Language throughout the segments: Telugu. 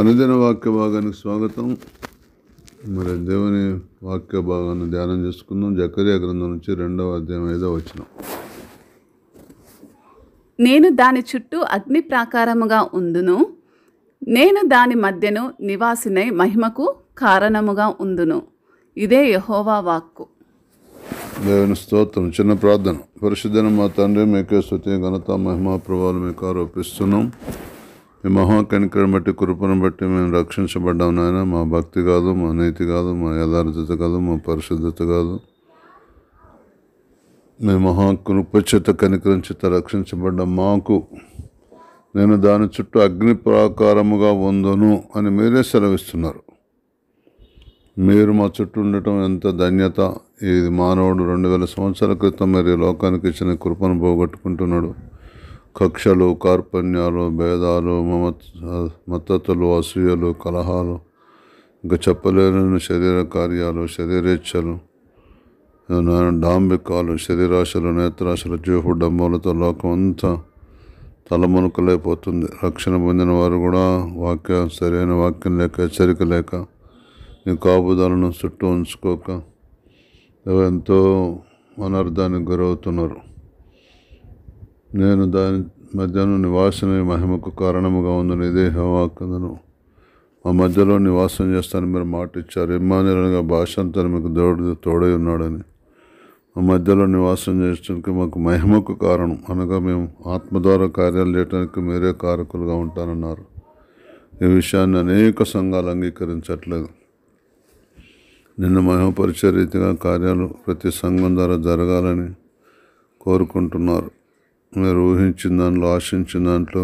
అనుదిన వాక్య భాగానికి స్వాగతం మరి దేవుని వాక్య భాగాన్ని ధ్యానం చేసుకుందాం జకరియా గ్రంథం నుంచి రెండవ అధ్యాయం ఐదో వచ్చిన నేను దాని చుట్టూ అగ్ని ప్రాకారముగా ఉందును నేను దాని మధ్యను నివాసినై మహిమకు కారణముగా ఉందును ఇదే యహోవా వాక్కు దేవుని స్తోత్రం చిన్న ప్రార్థన పరిశుద్ధన మా తండ్రి మీకే స్థుతి ఘనత మహిమా ప్రభావాలు మీకు ఆరోపిస్తున్నాం మీ మహాకనికరం బట్టి కృపను బట్టి మేము రక్షించబడ్డాం నాయన మా భక్తి కాదు మా నీతి కాదు మా యథార్థత కాదు మా పరిశుద్ధత కాదు మీ మహాకృపచేత కనికరం చేత రక్షించబడ్డ మాకు నేను దాని చుట్టూ అగ్ని ప్రాకారముగా ఉందను అని మీరే సెలవిస్తున్నారు మీరు మా చుట్టూ ఉండటం ఎంత ధన్యత ఇది మానవుడు రెండు వేల సంవత్సరాల క్రితం మీరు లోకానికి ఇచ్చిన కృపను పోగొట్టుకుంటున్నాడు కక్షలు కార్పణ్యాలు భేదాలు మమత్ మతలు అసూయలు కలహాలు ఇంకా చెప్పలేని శరీర కార్యాలు శరీరేచ్ఛలు డాంబికాలు శరీరాశలు నేత్రాశలు జూహు డమ్మలతో లోకం అంతా తలమునుకలేకపోతుంది రక్షణ పొందిన వారు కూడా వాక్య సరైన వాక్యం లేక హెచ్చరిక లేక నీ కాపుదాలను చుట్టూ ఉంచుకోక ఎంతో అనర్థానికి గురవుతున్నారు నేను దాని మధ్యను నివాసమే మహిమకు కారణముగా ఉందని ఇదే హవాకదను మా మధ్యలో నివాసం చేస్తాను మీరు మాట ఇచ్చారు ఇమ్మానులుగా భాషంతా మీకు దేవుడు తోడై ఉన్నాడని మా మధ్యలో నివాసం చేయడానికి మాకు మహిమకు కారణం అనగా మేము ఆత్మ ద్వారా కార్యాలు చేయడానికి మీరే కారకులుగా ఉంటానన్నారు ఈ విషయాన్ని అనేక సంఘాలు అంగీకరించట్లేదు నిన్న మహిమపరిచే రీతిగా కార్యాలు ప్రతి సంఘం ద్వారా జరగాలని కోరుకుంటున్నారు మీరు ఊహించిన దాంట్లో ఆశించిన దాంట్లో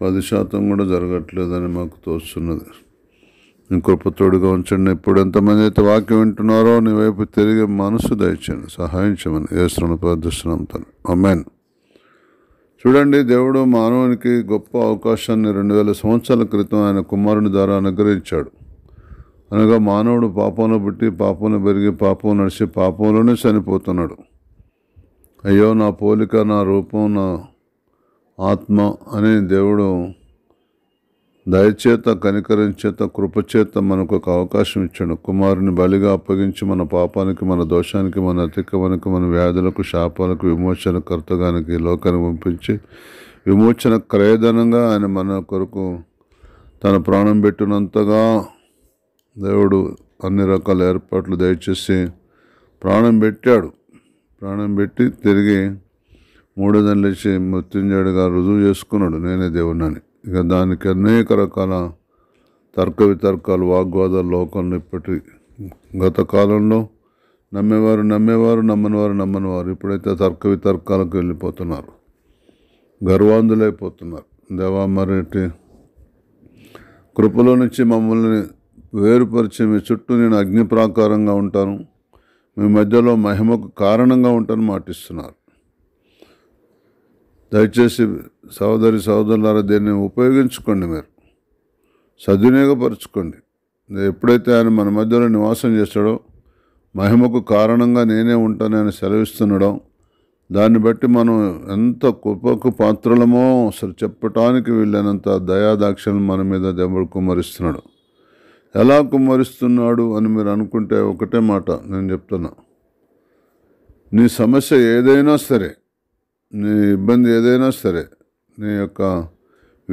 పది శాతం కూడా జరగట్లేదని మాకు తోస్తున్నది ఇంకో తోడుగా ఉంచండి ఇప్పుడు ఎంతమంది అయితే వాక్యం వింటున్నారో నీ వైపు తిరిగి మనసు దయచండి సహాయించమని ఏస్తున్న ప్రార్థిస్తున్నాం తను అమ్మాయిన్ చూడండి దేవుడు మానవునికి గొప్ప అవకాశాన్ని రెండు వేల సంవత్సరాల క్రితం ఆయన కుమారుని ద్వారా అనుగ్రహించాడు అనగా మానవుడు పాపంలో పుట్టి పాపంలో పెరిగి పాపం నడిచి పాపంలోనే చనిపోతున్నాడు అయ్యో నా పోలిక నా రూపం నా ఆత్మ అనే దేవుడు దయచేత కనికరించేత కృపచేత మనకు ఒక అవకాశం ఇచ్చాడు కుమారుని బలిగా అప్పగించి మన పాపానికి మన దోషానికి మన అతిక్రమణకు మన వ్యాధులకు శాపాలకు విమోచన కర్తగానికి లోకాన్ని పంపించి విమోచన క్రయధనంగా ఆయన మన కొరకు తన ప్రాణం పెట్టినంతగా దేవుడు అన్ని రకాల ఏర్పాట్లు దయచేసి ప్రాణం పెట్టాడు ప్రాణం పెట్టి తిరిగి మూడో దాని లేచి మృత్యుంజయుడిగా రుజువు చేసుకున్నాడు నేనే దేవుణ్ణి ఇక దానికి అనేక రకాల తర్క వితర్కాలు వాగ్వాదాలు లోకంలో ఇప్పటి గత కాలంలో నమ్మేవారు నమ్మేవారు నమ్మనివారు నమ్మనివారు ఇప్పుడైతే తర్క వితర్కాలకు వెళ్ళిపోతున్నారు గర్వాంధులైపోతున్నారు దేవా మరేటి కృపలో నుంచి మమ్మల్ని వేరుపరిచే మీ చుట్టూ నేను అగ్ని ప్రాకారంగా ఉంటాను మీ మధ్యలో మహిమకు కారణంగా ఉంటాను మాటిస్తున్నారు దయచేసి సహోదరి సహోదరులారా దీన్ని ఉపయోగించుకోండి మీరు సద్వినియోగపరచుకోండి ఎప్పుడైతే ఆయన మన మధ్యలో నివాసం చేస్తాడో మహిమకు కారణంగా నేనే ఉంటానని సెలవిస్తుండడం దాన్ని బట్టి మనం ఎంత కుప్పకు పాత్రలమో అసలు చెప్పటానికి వీళ్ళైనంత దయాదాక్షలు మన మీద దెబ్బడు కుమరిస్తున్నాడు ఎలా కుమ్మరిస్తున్నాడు అని మీరు అనుకుంటే ఒకటే మాట నేను చెప్తున్నా నీ సమస్య ఏదైనా సరే నీ ఇబ్బంది ఏదైనా సరే నీ యొక్క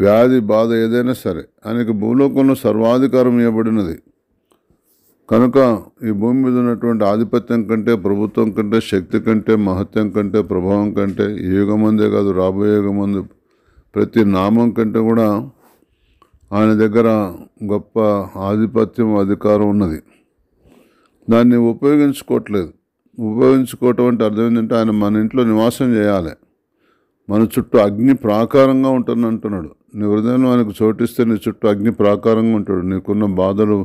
వ్యాధి బాధ ఏదైనా సరే ఆయనకు భూలోకంలో సర్వాధికారం ఇవ్వబడినది కనుక ఈ భూమి మీద ఉన్నటువంటి ఆధిపత్యం కంటే ప్రభుత్వం కంటే శక్తి కంటే మహత్యం కంటే ప్రభావం కంటే ఈ యుగమందే కాదు రాబోయే యుగమందు ప్రతి నామం కంటే కూడా ఆయన దగ్గర గొప్ప ఆధిపత్యం అధికారం ఉన్నది దాన్ని ఉపయోగించుకోవట్లేదు ఉపయోగించుకోవటం అంటే అర్థం ఏంటంటే ఆయన మన ఇంట్లో నివాసం చేయాలి మన చుట్టూ అగ్ని ప్రాకారంగా ఉంటుంది అంటున్నాడు నీ హృదయంలో ఆయనకు చోటిస్తే నీ చుట్టూ అగ్ని ప్రాకారంగా ఉంటాడు నీకున్న బాధలు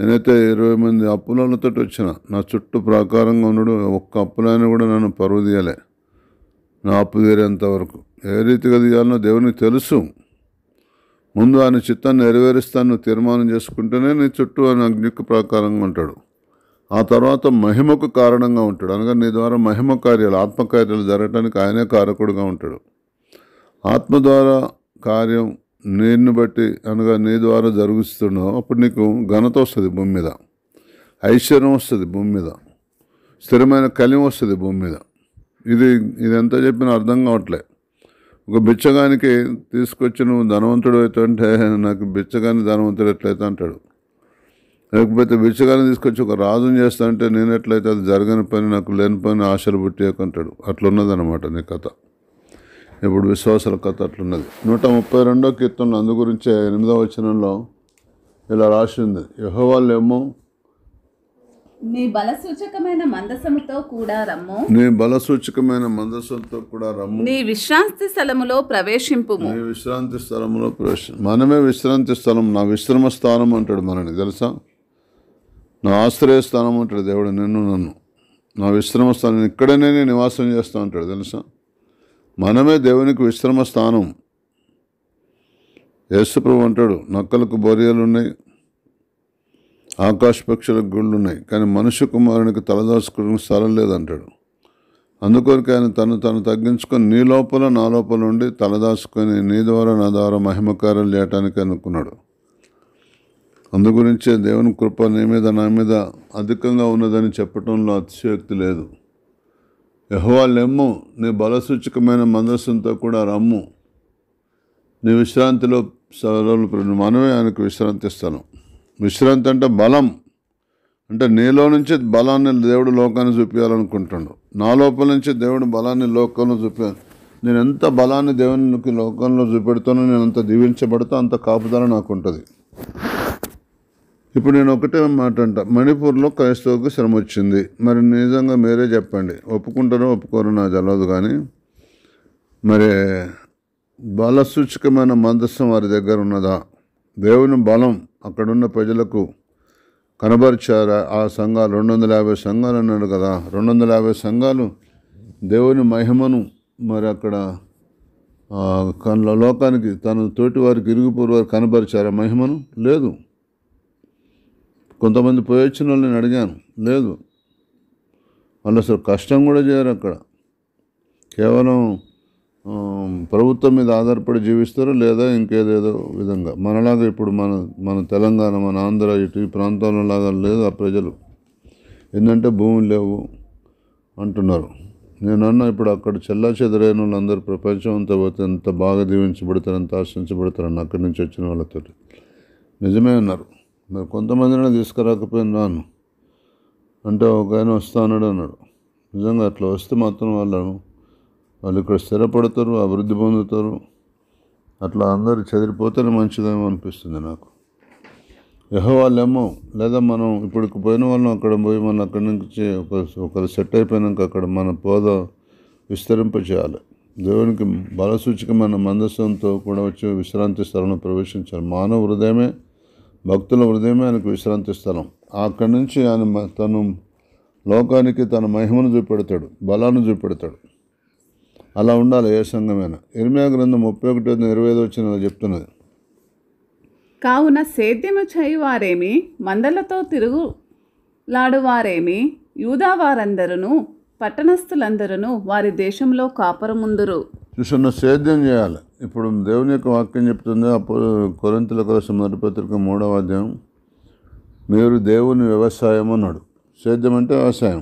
నేనైతే ఇరవై మంది అప్పులతో వచ్చిన నా చుట్టూ ప్రాకారంగా ఉన్నాడు ఒక్క అప్పులైనా కూడా నన్ను పరువు తీయలే నా అప్పు తీరేంతవరకు ఏ రీతిగా తీయాలన్నా దేవునికి తెలుసు ముందు ఆయన చిత్తాన్ని నెరవేరుస్తాను తీర్మానం చేసుకుంటేనే నీ చుట్టూ ఆయన అగ్నికి ప్రకారంగా ఉంటాడు ఆ తర్వాత మహిమకు కారణంగా ఉంటాడు అనగా నీ ద్వారా మహిమ కార్యాలు ఆత్మకార్యాలు జరగటానికి ఆయనే కారకుడుగా ఉంటాడు ఆత్మ ద్వారా కార్యం నేను బట్టి అనగా నీ ద్వారా జరుగుతున్నావు అప్పుడు నీకు ఘనత వస్తుంది భూమి మీద ఐశ్వర్యం వస్తుంది భూమి మీద స్థిరమైన కలిం వస్తుంది భూమి మీద ఇది ఇదంతా చెప్పిన అర్థం కావట్లే ఒక బిచ్చగానికి తీసుకొచ్చి నువ్వు ధనవంతుడు అవుతుంటే నాకు బిచ్చగాని ధనవంతుడు ఎట్లయితే అంటాడు లేకపోతే బిచ్చగాని తీసుకొచ్చి ఒక రాజుని చేస్తా అంటే నేను ఎట్లయితే అది జరగని పని నాకు లేని పని ఆశలు పుట్టేయకంటాడు అనమాట నీ కథ ఇప్పుడు విశ్వాసాల కథ అట్లున్నది నూట ముప్పై రెండో కీర్తన అందు గురించే ఎనిమిదవ వచనంలో ఇలా రాసి ఉంది ఏమో నీ బలసూచకమైన మందసముతో కూడా రమ్ము నీ బలసూచకమైన మందసంతో కూడా రమ్ము నీ విశ్రాంతి స్థలములో ప్రవేశింపు నీ విశ్రాంతి స్థలంలో ప్రవేశ మనమే విశ్రాంతి స్థలం నా విశ్రమ స్థానం అంటాడు మనని తెలుసా నా ఆశ్రయ స్థానం అంటాడు దేవుడు నిన్ను నన్ను నా విశ్రమ స్థానం ఇక్కడనే నేను నివాసం చేస్తా అంటాడు తెలుసా మనమే దేవునికి విశ్రమ స్థానం యేసుప్రభు అంటాడు నక్కలకు బొరియలు ఉన్నాయి ఆకాశ పక్షులకు గుళ్ళు ఉన్నాయి కానీ మనుష్య కుమారునికి తలదాచుకోవడం స్థలం లేదంటాడు అందుకొరకు ఆయన తను తను తగ్గించుకొని నీ లోపల నా లోపల ఉండి తలదాచుకొని నీ ద్వారా నా ద్వారా మహిమకారం లేయటానికి అనుకున్నాడు అందుగురించే దేవుని కృప నీ మీద నా మీద అధికంగా ఉన్నదని చెప్పడంలో అతిశయోక్తి లేదు యహోవా లెమ్ము నీ బలసూచకమైన మందస్సుంతో కూడా రమ్ము నీ విశ్రాంతిలో సెలవులు మనమే ఆయనకు విశ్రాంతిస్తాను విశ్రాంతి అంటే బలం అంటే నీలో నుంచి బలాన్ని దేవుడు లోకాన్ని చూపించాలనుకుంటాడు నా లోపల నుంచి దేవుడు బలాన్ని లోకంలో చూపి నేను ఎంత బలాన్ని దేవునికి లోకంలో చూపెడుతానో నేను అంత దీవించబడతా అంత కాపుదల నాకు ఉంటుంది ఇప్పుడు నేను ఒకటే మాట అంట మణిపూర్లో క్రైస్తవుకి శ్రమ వచ్చింది మరి నిజంగా మీరే చెప్పండి ఒప్పుకుంటారో ఒప్పుకోరు నాకు తెలియదు కానీ మరి బలసూచకమైన మందస్సు వారి దగ్గర ఉన్నదా దేవుని బలం అక్కడున్న ప్రజలకు కనబరిచారు ఆ సంఘాలు రెండు వందల యాభై సంఘాలు అన్నాడు కదా రెండు వందల యాభై సంఘాలు దేవుని మహిమను మరి అక్కడ లోకానికి తన తోటి వారికి ఇరుగుపోరు వారు కనబరిచారు ఆ మహిమను లేదు కొంతమంది పోయొచ్చిన వాళ్ళు నేను అడిగాను లేదు వాళ్ళు అసలు కష్టం కూడా చేయరు అక్కడ కేవలం ప్రభుత్వం మీద ఆధారపడి జీవిస్తారు లేదా ఇంకేదేదో విధంగా మనలాగా ఇప్పుడు మన మన తెలంగాణ మన ఆంధ్ర ఇటు ఈ ప్రాంతంలో లాగా లేదు ఆ ప్రజలు ఏంటంటే భూములు లేవు అంటున్నారు నేను అన్న ఇప్పుడు అక్కడ చెల్లా చెదరైన వాళ్ళందరూ ప్రపంచం అంతా పోతే ఎంత బాగా దీవించబడతారు ఎంత ఆశించబడతారని అక్కడి నుంచి వచ్చిన వాళ్ళతో నిజమే అన్నారు మరి కొంతమంది తీసుకురాకపోయింది అంటే ఒక ఆయన వస్తా అన్నాడు అన్నాడు నిజంగా అట్లా వస్తే మాత్రం వాళ్ళు వాళ్ళు ఇక్కడ స్థిరపడతారు అభివృద్ధి పొందుతారు అట్లా అందరు చదిరిపోతేనే మంచిదేమో అనిపిస్తుంది నాకు యహో వాళ్ళేమో లేదా మనం ఇప్పటికి పోయిన వాళ్ళం అక్కడ పోయి మనం అక్కడి నుంచి ఒక ఒకరు సెట్ అయిపోయినాక అక్కడ మన పోద విస్తరింప చేయాలి దేవునికి బలసూచికమైన మందస్సంతో కూడా వచ్చి విశ్రాంతి స్థలంలో ప్రవేశించాలి మానవ హృదయమే భక్తుల హృదయమే ఆయనకు విశ్రాంతి స్థలం అక్కడి నుంచి ఆయన తను లోకానికి తన మహిమను చూపెడతాడు బలాన్ని చూపెడతాడు అలా ఉండాలి ఏ సంఘమైనా ఇర్మియా గ్రంథం ముప్పై ఒకటో ఇరవై ఐదో వచ్చిన చెప్తున్నది కావున సేద్యము చేయువారేమి మందలతో తిరుగులాడువారేమి యూదావారందరూ పట్టణస్థులందరూ వారి దేశంలో కాపరముందురు చూసున్న సేద్యం చేయాలి ఇప్పుడు దేవుని యొక్క వాక్యం చెప్తుంది అప్పుడు కొరంతల కోసం పత్రిక మూడవ అధ్యాయం మీరు దేవుని వ్యవసాయం అన్నాడు సేద్యం అంటే వ్యవసాయం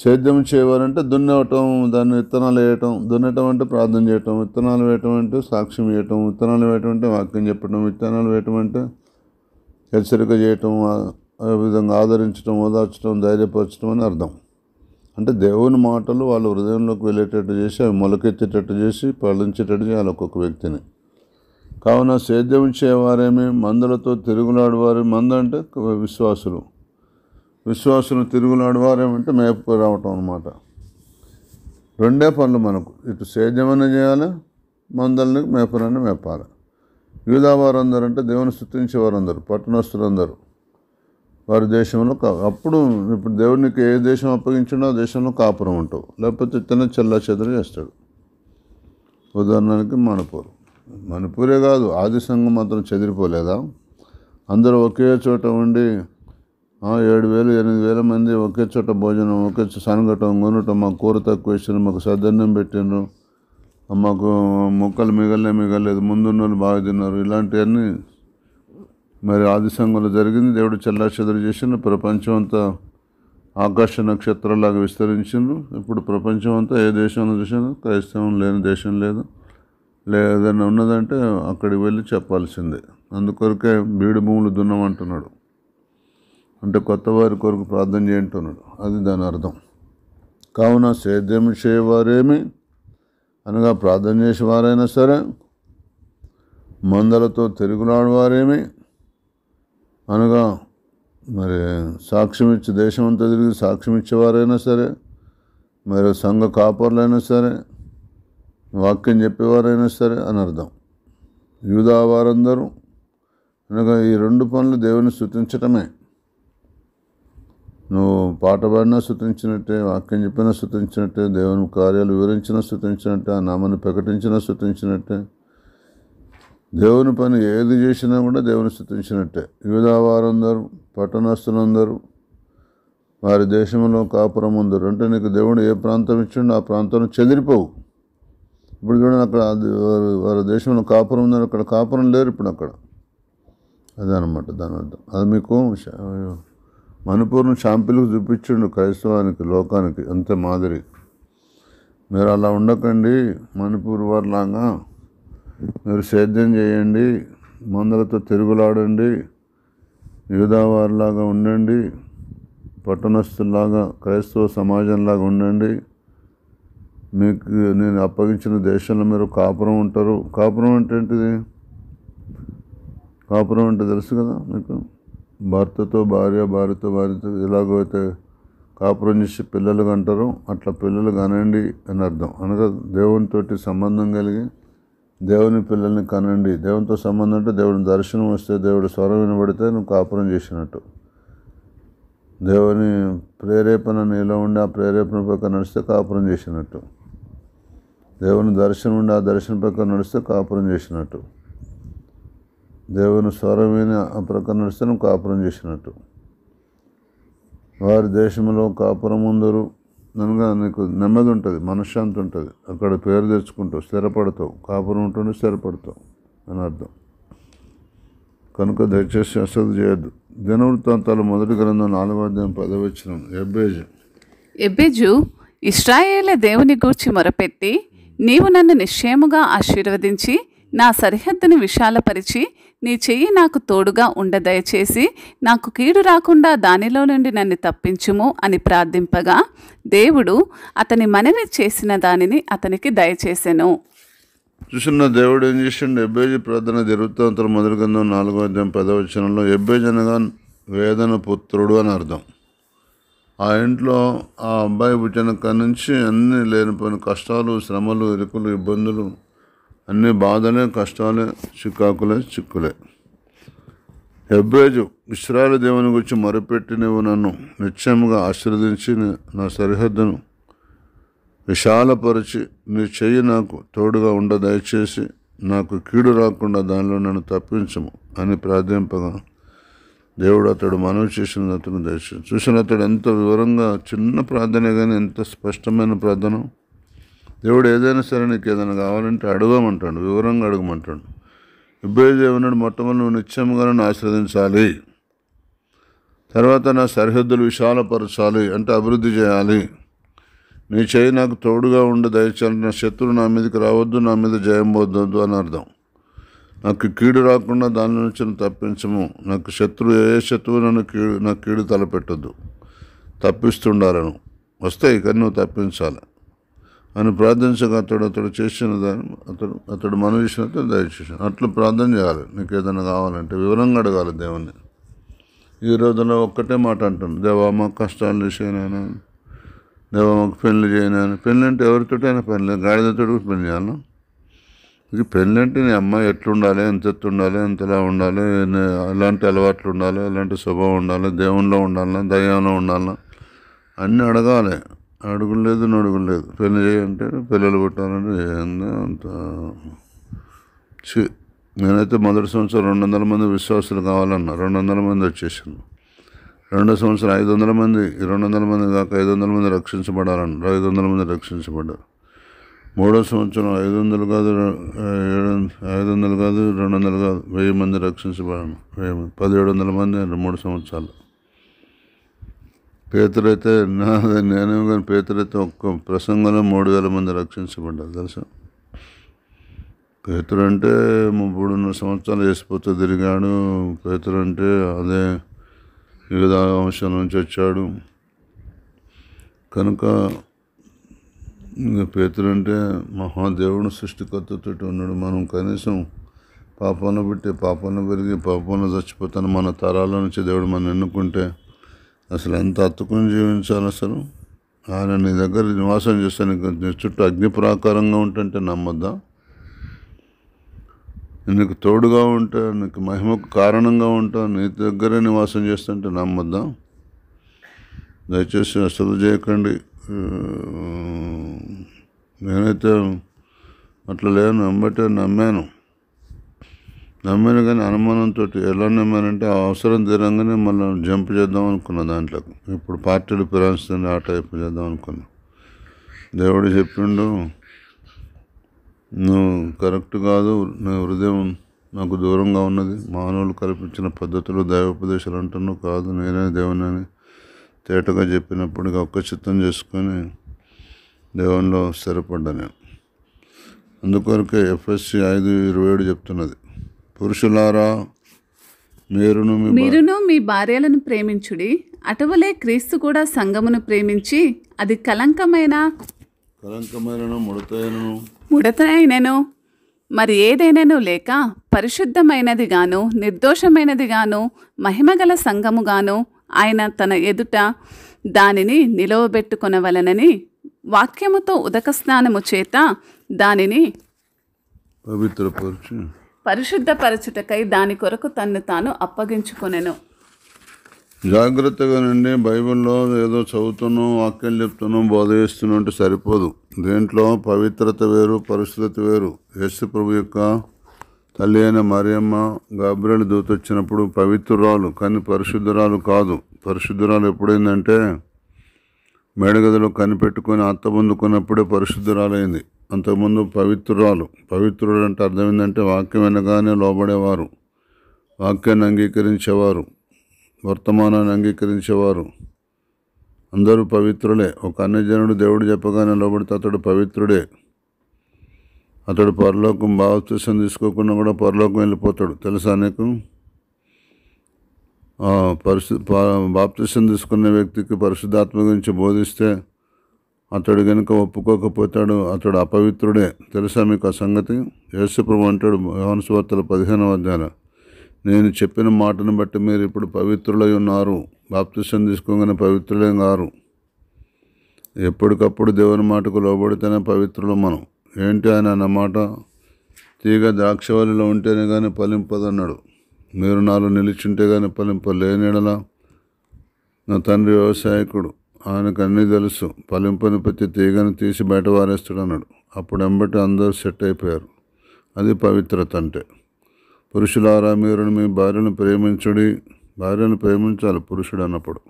సేద్యం చేయవాలంటే దున్నవటం దాన్ని విత్తనాలు వేయటం దున్నటం అంటే ప్రార్థన చేయటం విత్తనాలు వేయటం అంటే సాక్ష్యం వేయటం విత్తనాలు వేయటం అంటే వాక్యం చెప్పటం విత్తనాలు వేయటం అంటే హెచ్చరిక చేయటం విధంగా ఆదరించడం ఓదార్చడం ధైర్యపరచడం అని అర్థం అంటే దేవుని మాటలు వాళ్ళ హృదయంలోకి వెళ్ళేటట్టు చేసి అవి మొలకెత్తేటట్టు చేసి పలించేటట్టు చేయాలి ఒక్కొక్క వ్యక్తిని కావున సేద్యం చేయవారేమి మందులతో తిరుగులాడేవారు మందు అంటే విశ్వాసులు విశ్వాసులు తిరుగులాడవారేమంటే మేపుకు రావటం అనమాట రెండే పనులు మనకు ఇటు సేద్యమని చేయాలి మందల్ని మేపరాన్ని మేపాలి వారందరూ అంటే దేవుని స్థుతించే వారందరూ పట్టణస్తులందరూ వారి దేశంలో కా అప్పుడు ఇప్పుడు దేవునికి ఏ దేశం అప్పగించినా ఆ దేశంలో కాపురం ఉంటావు లేకపోతే తిన చెల్లా చెదరు చేస్తాడు ఉదాహరణకి మణిపూర్ మణిపూరే కాదు ఆది సంఘం మాత్రం చెదిరిపోలేదా అందరూ ఒకే చోట ఉండి ఏడు వేలు ఎనిమిది వేల మంది ఒకే చోట భోజనం ఒకే చోట సనగటం కొనటం మాకు కూర తక్కువ ఇచ్చారు మాకు సద్దన్నం పెట్టిండ్రు మాకు మొక్కలు మిగలే మిగలేదు ముందున్న వాళ్ళు బాగా తిన్నారు ఇలాంటివన్నీ మరి ఆది సంఘంలో జరిగింది దేవుడు చెల్లాచెదురు చేసిన ప్రపంచం అంతా ఆకాశ నక్షత్రాలాగా విస్తరించిండ్రు ఇప్పుడు ప్రపంచం అంతా ఏ దేశంలో చూసినా క్రైస్తవం లేని దేశం లేదు లేదన్నా ఉన్నదంటే అక్కడికి వెళ్ళి చెప్పాల్సిందే అందుకొరకే బీడు భూములు దున్నమంటున్నాడు అంటే కొత్త వారి కొరకు ప్రార్థన చేయంటున్నాడు అది దాని అర్థం కావున సేద్యం చేయవారేమి అనగా ప్రార్థన చేసేవారైనా సరే మందలతో తిరుగులాడవారేమి అనగా మరి సాక్ష్యం ఇచ్చే దేశం అంతా తిరిగి సాక్ష్యం ఇచ్చేవారైనా సరే మరి సంఘ కాపర్లైనా సరే వాక్యం చెప్పేవారైనా సరే అని అర్థం యూదా వారందరూ అనగా ఈ రెండు పనులు దేవుని స్థుతించటమే నువ్వు పాట పాడినా శృతించినట్టే వాక్యం చెప్పినా శృతించినట్టే దేవుని కార్యాలు వివరించినా శృతించినట్టే ఆ నామని ప్రకటించినా శృతించినట్టే దేవుని పని ఏది చేసినా కూడా దేవుని శృతించినట్టే వివిధ వారందరూ పట్టణస్తులందరూ వారి దేశంలో కాపురం ఉందరు అంటే నీకు దేవుడు ఏ ప్రాంతం ఇచ్చిండో ఆ ప్రాంతం చెదిరిపోవు ఇప్పుడు చూడండి అక్కడ వారి దేశంలో కాపురం ఉందని అక్కడ కాపురం లేరు ఇప్పుడు అక్కడ అదే అనమాట దాని అర్థం అది మీకు మణిపూర్ను షాంపిల్కి చూపించండు క్రైస్తవానికి లోకానికి అంతే మాదిరి మీరు అలా ఉండకండి మణిపూర్ వారిలాగా మీరు సేద్యం చేయండి మందులతో తిరుగులాడండి యూదావారిలాగా ఉండండి పట్టణస్తుల్లాగా క్రైస్తవ సమాజంలాగా ఉండండి మీకు నేను అప్పగించిన దేశంలో మీరు కాపురం ఉంటారు కాపురం అంటే ఏంటిది కాపురం అంటే తెలుసు కదా మీకు భర్తతో భార్య భార్యతో భార్యతో ఎలాగైతే కాపురం చేసి పిల్లలు అంటారు అట్లా పిల్లలు కనండి అని అర్థం అనగా దేవునితో సంబంధం కలిగి దేవుని పిల్లల్ని కనండి దేవునితో సంబంధం అంటే దేవుని దర్శనం వస్తే దేవుడు స్వరం వినబడితే నువ్వు కాపురం చేసినట్టు దేవుని ప్రేరేపణ నీలో ఉండి ఆ ప్రేరేపణ పక్క నడిస్తే కాపురం చేసినట్టు దేవుని దర్శనం ఉండి ఆ దర్శనం పక్క నడిస్తే కాపురం చేసినట్టు దేవుని స్వరమైన ఆ ప్రకారం నడిస్తే కాపురం చేసినట్టు వారి దేశంలో కాపురం ఉందరు నన్ను నీకు నెమ్మది ఉంటుంది మనశ్శాంతి ఉంటుంది అక్కడ పేరు తెచ్చుకుంటావు స్థిరపడతావు కాపురం ఉంటుండే స్థిరపడతావు అని అర్థం కనుక దయచేసి అసలు చేయొద్దు దినవృత్తాంతాలు మొదటి గ్రంథం నాలుగో అధ్యాయం పదవచ్చిన ఎబ్బేజు ఎబ్బేజు ఇస్రాయేల దేవుని గూర్చి మొరపెట్టి నీవు నన్ను నిశ్చయముగా ఆశీర్వదించి నా సరిహద్దును విశాలపరిచి నీ చెయ్యి నాకు తోడుగా ఉండదయచేసి దయచేసి నాకు కీడు రాకుండా దానిలో నుండి నన్ను తప్పించుము అని ప్రార్థింపగా దేవుడు అతని మనవి చేసిన దానిని అతనికి దయచేసెను చూసిన దేవుడు ఏం చేసిండు ఎబ్బేజి ప్రార్థన జరుగుతాంతర మొదటి గంధం నాలుగో అధ్యాయం పదవచనంలో ఎబ్బేజ్ అనగా వేదన పుత్రుడు అని అర్థం ఆ ఇంట్లో ఆ అబ్బాయి పుట్టిన నుంచి అన్నీ లేనిపోయిన కష్టాలు శ్రమలు ఇరుకులు ఇబ్బందులు అన్ని బాధలే కష్టాలే చికాకులే చిక్కులే హెబ్రేజు ఇస్రాయల దేవుని గురించి మొరపెట్టి నువ్వు నన్ను నిత్యముగా ఆశీర్వదించి నా సరిహద్దును విశాలపరిచి నీ చెయ్యి నాకు తోడుగా ఉండ దయచేసి నాకు కీడు రాకుండా దానిలో నన్ను తప్పించము అని ప్రార్థింపగా దేవుడు అతడు మనవి చేసిన అతను దయచేసి చూసిన అతడు ఎంత వివరంగా చిన్న ప్రార్థనే కానీ ఎంత స్పష్టమైన ప్రార్థన దేవుడు ఏదైనా సరే నీకు ఏదైనా కావాలంటే అడగమంటాడు వివరంగా అడగమంటాడు ఇబ్బంది దేవునాడు మొట్టమొదటి నువ్వు నన్ను ఆశ్రదించాలి తర్వాత నా సరిహద్దులు విశాలపరచాలి అంటే అభివృద్ధి చేయాలి నీ చేయి నాకు తోడుగా ఉండి దయచేయాలి నా శత్రువు నా మీదకి రావద్దు నా మీద జయం పోద్దు అని అర్థం నాకు కీడు రాకుండా దాని నుంచి తప్పించము నాకు శత్రువు ఏ శత్రువు నన్ను కీడు నాకు కీడు తలపెట్టద్దు తప్పిస్తుండాలను వస్తాయి కానీ నువ్వు తప్పించాలి అని ప్రార్థించక అతడు అతడు చేసిన దాన్ని అతడు అతడు మనం ఇచ్చినట్టు దయచేసి అట్లా ప్రార్థన చేయాలి నీకు ఏదైనా కావాలంటే వివరంగా అడగాలి దేవుని ఈ రోజున ఒక్కటే మాట అంటాను దేవా మాకు కష్టాలు చేసేనా దేవా మాకు పెళ్ళి చేయను పెళ్ళి అంటే ఎవరితోటైనా పని లేదు గాడిదతోటి కూడా చేయాలి ఇది పెళ్ళి అంటే నీ అమ్మాయి ఎట్లుండాలి ఎంత ఎత్తు ఉండాలి ఎంతలా ఉండాలి ఎలాంటి అలవాట్లు ఉండాలి ఎలాంటి స్వభావం ఉండాలి దేవునిలో ఉండాలన్నా దయ్యంలో ఉండాలన్నా అన్నీ అడగాలి అడుగులు లేదు నడుగులు లేదు పెళ్ళి చేయంటే పిల్లలు పుట్టాలంటే చేయండి అంత నేనైతే మొదటి సంవత్సరం రెండు వందల మంది విశ్వాసులు కావాలన్నా రెండు వందల మంది వచ్చేసాను రెండు సంవత్సరం ఐదు వందల మంది రెండు వందల మంది కాక ఐదు వందల మంది రక్షించబడాలన్నారు ఐదు వందల మంది రక్షించబడ్డారు మూడో సంవత్సరం ఐదు వందలు కాదు ఏడు ఐదు వందలు కాదు రెండు వందలు కాదు వెయ్యి మంది రక్షించబడను వెయ్యి మంది పదిహేడు వందల మంది మూడు సంవత్సరాలు పేతురైతే నా నేను కానీ పేతులైతే ఒక్క ప్రసంగంలో మూడు వేల మంది రక్షించబడ్డారు తెలుసా పేతురు అంటే మూడున్నర సంవత్సరాలు వేసిపోతూ తిరిగాడు పేతురు అంటే అదే వివిధ అంశం నుంచి వచ్చాడు కనుక ఇంకా అంటే మహాదేవుడు సృష్టికర్తతో ఉన్నాడు మనం కనీసం పాపాన్ని బట్టి పాపాన్ని పెరిగి పాపాన్ని చచ్చిపోతాను మన తరాల నుంచి దేవుడు మనం ఎన్నుకుంటే అసలు ఎంత అత్తుకుని జీవించాలి అసలు ఆయన నీ దగ్గర నివాసం చేస్తే నీకు చుట్టూ అగ్ని ప్రాకారంగా ఉంటుంటే నమ్మద్దా నీకు తోడుగా ఉంటా నీకు మహిమకు కారణంగా ఉంటా నీ దగ్గరే నివాసం చేస్తుంటే నమ్మద్దాం దయచేసి అసలు చేయకండి నేనైతే అట్లా లేను వెంబటే నమ్మాను నమ్మాను కానీ అనుమానంతో ఎలా నమ్మానంటే అవసరం తీరంగానే మళ్ళీ జంప్ చేద్దాం అనుకున్నా దాంట్లో ఇప్పుడు పార్టీలు పిరాల్సింది ఆ టైప్ చేద్దాం అనుకున్నా దేవుడు చెప్పిండు నువ్వు కరెక్ట్ కాదు నీ హృదయం నాకు దూరంగా ఉన్నది మానవులు కల్పించిన పద్ధతులు దైవోపదేశాలు అంటున్నావు కాదు నేనే దేవుని అని తేటగా చెప్పినప్పుడు ఒక్క చిత్తం చేసుకొని దేవునిలో స్థిరపడ్డా నేను అందుకొరకే ఎఫ్ఎస్సి ఐదు ఇరవై ఏడు చెప్తున్నది పురుషులారా మీరును మీరును మీ భార్యలను ప్రేమించుడి అటవలే క్రీస్తు కూడా సంఘమును ప్రేమించి అది కలంకమైన కలంకమైనను ముడతైనను ముడతైనను మరి ఏదైనాను లేక పరిశుద్ధమైనది గాను నిర్దోషమైనది గాను మహిమగల గాను ఆయన తన ఎదుట దానిని నిలవబెట్టుకునవలనని వాక్యముతో ఉదక స్నానము చేత దానిని పవిత్రపరచు పరిశుద్ధపరచుటకై దాని కొరకు తన్ను తాను అప్పగించుకునేను జాగ్రత్తగా నుండి బైబిల్లో ఏదో చదువుతున్నాం వాక్యం చెప్తున్నాం బోధ చేస్తున్నాం అంటే సరిపోదు దీంట్లో పవిత్రత వేరు పరిశుద్ధత వేరు యేసు ప్రభు యొక్క తల్లి అయిన మరియమ్మ గాబ్రేలు దూతొచ్చినప్పుడు పవిత్రురాలు కానీ పరిశుద్ధురాలు కాదు పరిశుద్ధురాలు ఎప్పుడైందంటే మేడగదిలో కనిపెట్టుకొని అత్తబొందుకున్నప్పుడే పరిశుద్ధురాలైంది అంతకుముందు పవిత్రురాలు పవిత్రుడు అంటే ఏంటంటే వాక్యం వినగానే లోబడేవారు వాక్యాన్ని అంగీకరించేవారు వర్తమానాన్ని అంగీకరించేవారు అందరూ పవిత్రులే ఒక అన్నజనుడు దేవుడు చెప్పగానే లోబడితే అతడు పవిత్రుడే అతడు పరలోకం భావస్థిసం తీసుకోకుండా కూడా పరలోకం వెళ్ళిపోతాడు తెలుసా అనేకం పరిశు బాప్తిసం తీసుకున్న వ్యక్తికి పరిశుద్ధాత్మ గురించి బోధిస్తే అతడు కనుక ఒప్పుకోకపోతాడు అతడు అపవిత్రుడే తెలుసా మీకు ఆ సంగతి యేసుప్రభు అంటాడు యోనసువార్తల పదిహేను అధ్యాయ నేను చెప్పిన మాటను బట్టి మీరు ఇప్పుడు పవిత్రులై ఉన్నారు బాప్తిసం తీసుకోగానే పవిత్రులే కారు ఎప్పటికప్పుడు దేవుని మాటకు లోబడితేనే పవిత్రులు మనం ఏంటి ఆయన అన్నమాట తీగ ద్రాక్షవల్లిలో ఉంటేనే కానీ ఫలింపదన్నాడు మీరు నాలో నిలిచుంటే కానీ ఫలింప లేనిడలా నా తండ్రి వ్యవసాయకుడు ఆయనకు అన్నీ తెలుసు ఫలింపని ప్రతి తీగను తీసి బయట వారేస్తాడు అన్నాడు అప్పుడు ఎంబటి అందరూ సెట్ అయిపోయారు అది పవిత్రత అంటే పురుషులారా మీరు మీ భార్యను ప్రేమించుడి భార్యను ప్రేమించాలి పురుషుడు అన్నప్పుడు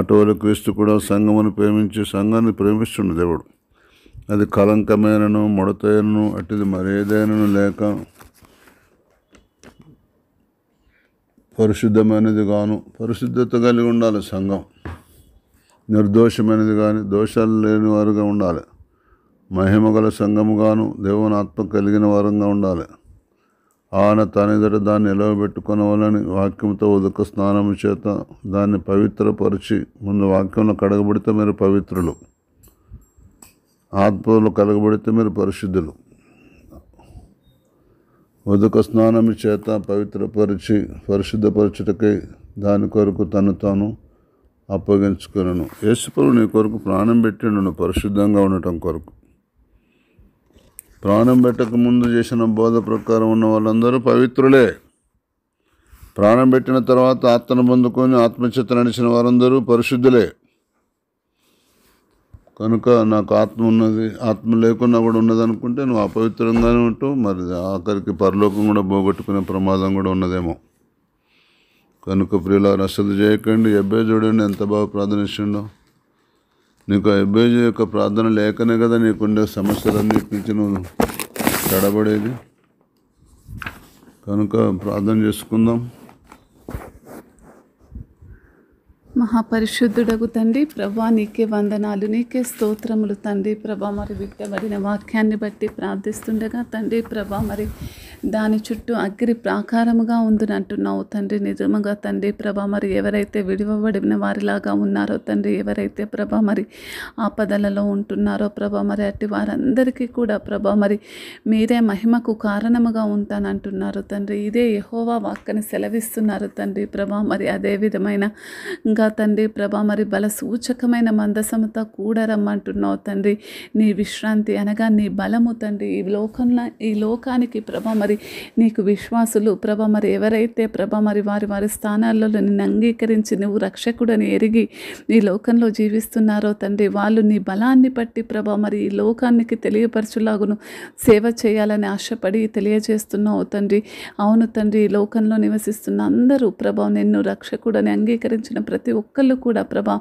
అటువల క్రీస్తు కూడా సంఘమును ప్రేమించి సంఘాన్ని ప్రేమిస్తుండే దేవుడు అది కలంకమైనను ముడతైనను అటుది మరేదైనను లేక పరిశుద్ధమైనది గాను పరిశుద్ధత కలిగి ఉండాలి సంఘం నిర్దోషమైనది కానీ దోషాలు లేని వారుగా ఉండాలి మహిమ గల సంఘముగాను దేవనాత్మ కలిగిన వారంగా ఉండాలి ఆయన తనెదట దాన్ని నిలవబెట్టుకునవలని వాక్యంతో ఉదక స్నానము చేత దాన్ని పవిత్రపరిచి ముందు వాక్యంలో కడగబడితే మీరు పవిత్రులు ఆత్మలో కలగబడితే మీరు పరిశుద్ధులు ఉదక స్నానము చేత పవిత్రపరిచి పరిశుద్ధపరచుటకై దాని కొరకు తను తాను అప్పగించుకున్నాను యేసుప్రభు నీ కొరకు ప్రాణం పెట్టి పరిశుద్ధంగా ఉండటం కొరకు ప్రాణం పెట్టక ముందు చేసిన బోధ ప్రకారం ఉన్న వాళ్ళందరూ పవిత్రులే ప్రాణం పెట్టిన తర్వాత ఆత్మను పొందుకొని ఆత్మచిత్ర నడిచిన వారందరూ పరిశుద్ధులే కనుక నాకు ఆత్మ ఉన్నది ఆత్మ లేకుండా కూడా ఉన్నది అనుకుంటే నువ్వు అపవిత్రంగానే ఉంటావు మరి ఆఖరికి పరలోకం కూడా పోగొట్టుకునే ప్రమాదం కూడా ఉన్నదేమో కనుక ప్రియుల రసదు చేయకండి ఎబ్బే చూడండి ఎంత బాగా ప్రార్థన ఇచ్చిండో నీకు ఎబ్బేజు యొక్క ప్రార్థన లేకనే కదా నీకుండే సమస్యలన్నిటి నుంచి నువ్వు తడబడేది కనుక ప్రార్థన చేసుకుందాం మహాపరిశుద్ధుడగు తండ్రి ప్రభా నీకే వందనాలు నీకే స్తోత్రములు తండ్రి ప్రభా మరి విట్టబడిన వాక్యాన్ని బట్టి ప్రార్థిస్తుండగా తండ్రి ప్రభా మరి దాని చుట్టూ అగ్రి ప్రాకారముగా ఉందినంటున్నావు తండ్రి నిజముగా తండ్రి ప్రభా మరి ఎవరైతే విడివబడిన వారిలాగా ఉన్నారో తండ్రి ఎవరైతే ప్రభా మరి ఆపదలలో ఉంటున్నారో ప్రభా మరి అట్టి వారందరికీ కూడా ప్రభా మరి మీరే మహిమకు కారణముగా ఉంటానంటున్నారు తండ్రి ఇదే యహోవా వాక్కని సెలవిస్తున్నారు తండ్రి ప్రభా మరి అదే విధమైన నిజంగా తండ్రి ప్రభా మరి బల సూచకమైన మందసముతో కూడా రమ్మంటున్నావు తండ్రి నీ విశ్రాంతి అనగా నీ బలము తండ్రి ఈ లోకంలో ఈ లోకానికి ప్రభ మరి నీకు విశ్వాసులు ప్రభ మరి ఎవరైతే ప్రభ మరి వారి వారి స్థానాల్లో నిన్ను అంగీకరించి నువ్వు రక్షకుడని ఎరిగి ఈ లోకంలో జీవిస్తున్నారో తండ్రి వాళ్ళు నీ బలాన్ని బట్టి ప్రభ మరి ఈ లోకానికి తెలియపరచులాగును సేవ చేయాలని ఆశపడి తెలియజేస్తున్నావు తండ్రి అవును తండ్రి ఈ లోకంలో నివసిస్తున్న అందరూ ప్రభ నిన్ను రక్షకుడని అంగీకరించిన ప్రతి ప్రతి ఒక్కళ్ళు కూడా ప్రభా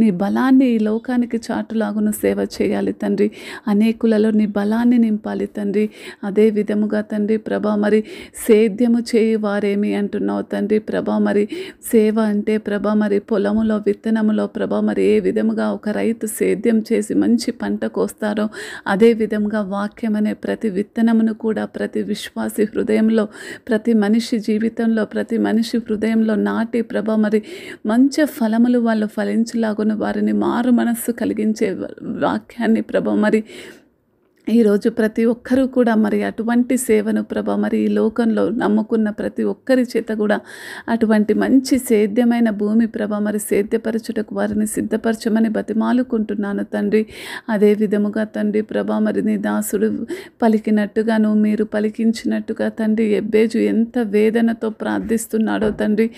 నీ బలాన్ని ఈ లోకానికి చాటులాగున సేవ చేయాలి తండ్రి అనేకులలో నీ బలాన్ని నింపాలి తండ్రి అదే విధముగా తండ్రి ప్రభా మరి సేద్యము చేయి వారేమి అంటున్నావు తండ్రి ప్రభా మరి సేవ అంటే ప్రభా మరి పొలములో విత్తనములో ప్రభా మరి ఏ విధముగా ఒక రైతు సేద్యం చేసి మంచి పంట కోస్తారో అదే విధముగా వాక్యం అనే ప్రతి విత్తనమును కూడా ప్రతి విశ్వాసి హృదయంలో ప్రతి మనిషి జీవితంలో ప్రతి మనిషి హృదయంలో నాటి ప్రభా మరి మంచి ఫలములు వాళ్ళు ఫలించలాగున వారిని మారు మనస్సు కలిగించే వాక్యాన్ని ప్రభ మరి ఈరోజు ప్రతి ఒక్కరూ కూడా మరి అటువంటి సేవను ప్రభ మరి ఈ లోకంలో నమ్ముకున్న ప్రతి ఒక్కరి చేత కూడా అటువంటి మంచి సేద్యమైన భూమి ప్రభ మరి సేద్యపరచుటకు వారిని సిద్ధపరచమని బతిమాలుకుంటున్నాను తండ్రి అదే విధముగా తండ్రి ప్రభ మరి నీ దాసుడు పలికినట్టుగాను మీరు పలికించినట్టుగా తండ్రి ఎబ్బేజు ఎంత వేదనతో ప్రార్థిస్తున్నాడో తండ్రి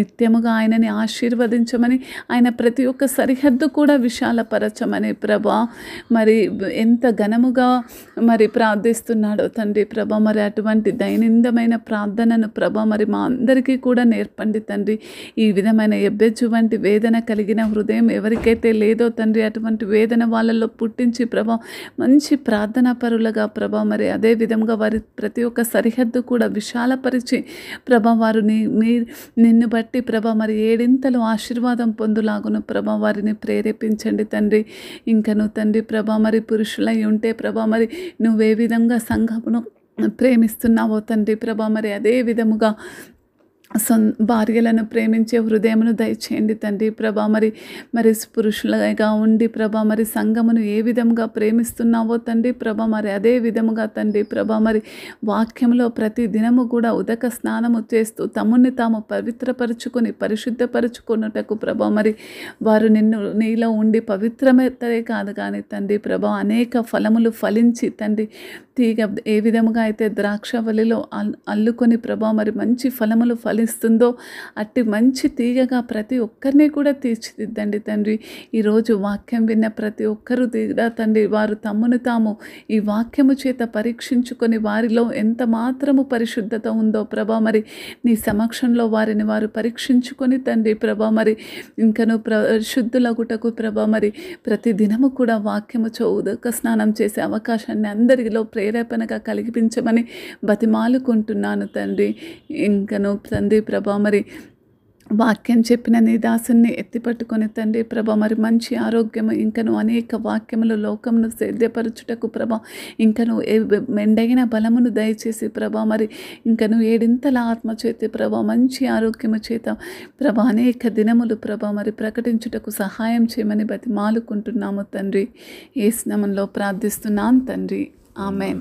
నిత్యముగా ఆయనని ఆశీర్వదించమని ఆయన ప్రతి ఒక్క సరిహద్దు కూడా విశాలపరచమని ప్రభ మరి ఎంత ఘనముగా మరి ప్రార్థిస్తున్నాడో తండ్రి ప్రభ మరి అటువంటి దైనందమైన ప్రార్థనను ప్రభ మరి మా అందరికీ కూడా నేర్పండి తండ్రి ఈ విధమైన ఎబ్బెచ్చు వంటి వేదన కలిగిన హృదయం ఎవరికైతే లేదో తండ్రి అటువంటి వేదన వాళ్ళల్లో పుట్టించి ప్రభా మంచి ప్రార్థనా పరులుగా ప్రభా మరి అదే విధంగా వారి ప్రతి ఒక్క సరిహద్దు కూడా విశాలపరిచి ప్రభ వారు మీ నిన్ను బట్టి ప్రభా మరి ఏడింతలు ఆశీర్వాదం పొందులాగును ప్రభ వారిని ప్రేరేపించండి తండ్రి ఇంకను తండ్రి ప్రభా మరి పురుషులై ఉంటే ప్రభా మరి నువ్వే విధంగా సంఘమును ప్రేమిస్తున్నావో తండ్రి ప్రభా మరి అదే విధముగా సొన్ భార్యలను ప్రేమించే హృదయమును దయచేయండి తండ్రి ప్రభా మరి మరి పురుషులుగా ఉండి ప్రభా మరి సంఘమును ఏ విధముగా ప్రేమిస్తున్నావో తండ్రి ప్రభ మరి అదే విధముగా తండ్రి ప్రభా మరి వాక్యంలో ప్రతి దినము కూడా ఉదక స్నానము చేస్తూ తమ్ముని తాము పవిత్రపరుచుకొని పరిశుద్ధపరుచుకున్నటకు ప్రభా మరి వారు నిన్ను నీలో ఉండి పవిత్రమైతే కాదు కానీ తండ్రి ప్రభా అనేక ఫలములు ఫలించి తండ్రి తీగ ఏ విధముగా అయితే ద్రాక్షవల్లిలో అల్లుకొని ప్రభా మరి మంచి ఫలములు ఫలి ఫలిస్తుందో అట్టి మంచి తీయగా ప్రతి ఒక్కరిని కూడా తీర్చిదిద్దండి తండ్రి ఈరోజు వాక్యం విన్న ప్రతి ఒక్కరూ తీరా తండ్రి వారు తమ్మును తాము ఈ వాక్యము చేత పరీక్షించుకొని వారిలో ఎంత మాత్రము పరిశుద్ధత ఉందో ప్రభా మరి నీ సమక్షంలో వారిని వారు పరీక్షించుకొని తండ్రి ప్రభా మరి ఇంకను గుటకు ప్రభా మరి ప్రతి దినము కూడా వాక్యము చౌదక స్నానం చేసే అవకాశాన్ని అందరిలో ప్రేరేపణగా కలిగించమని బతిమాలుకుంటున్నాను తండ్రి ఇంకను ఉంది ప్రభా మరి వాక్యం చెప్పిన నీ దాసుని ఎత్తిపట్టుకొని తండ్రి ప్రభ మరి మంచి ఆరోగ్యము ఇంకను అనేక వాక్యములు లోకమును సేద్యపరచుటకు ప్రభ ఇంకను మెండగిన బలమును దయచేసి ప్రభ మరి ఇంకను ఏడింతల ఆత్మ చేతి ప్రభ మంచి ఆరోగ్యము చేత ప్రభ అనేక దినములు ప్రభ మరి ప్రకటించుటకు సహాయం చేయమని బతి మాలుకుంటున్నాము తండ్రి ఏ స్నామంలో ప్రార్థిస్తున్నాను తండ్రి ఆమెన్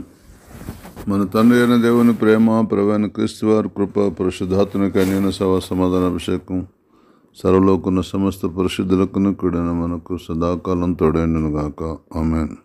మన తండ్రి అయిన దేవుని ప్రేమ ప్రవేణ క్రీస్తు వారి కృప పరిశుద్ధాత్మక అన్యన సవ సమాధాన అభిషేకం సర్వలోకున్న సమస్త పరిశుద్ధులకును కూడిన మనకు సదాకాలం తోడైనను గాక ఆమెను